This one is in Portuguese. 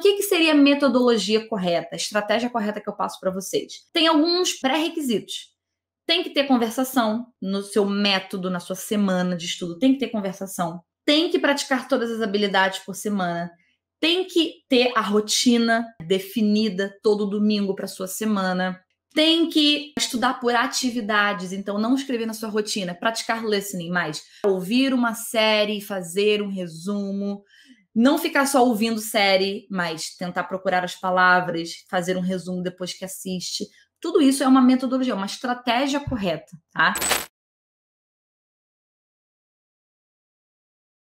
O que, que seria metodologia correta, a estratégia correta que eu passo para vocês? Tem alguns pré-requisitos. Tem que ter conversação no seu método, na sua semana de estudo, tem que ter conversação. Tem que praticar todas as habilidades por semana. Tem que ter a rotina definida todo domingo para sua semana. Tem que estudar por atividades, então não escrever na sua rotina, praticar listening mais, ouvir uma série, fazer um resumo, não ficar só ouvindo série, mas tentar procurar as palavras, fazer um resumo depois que assiste. Tudo isso é uma metodologia, uma estratégia correta, tá?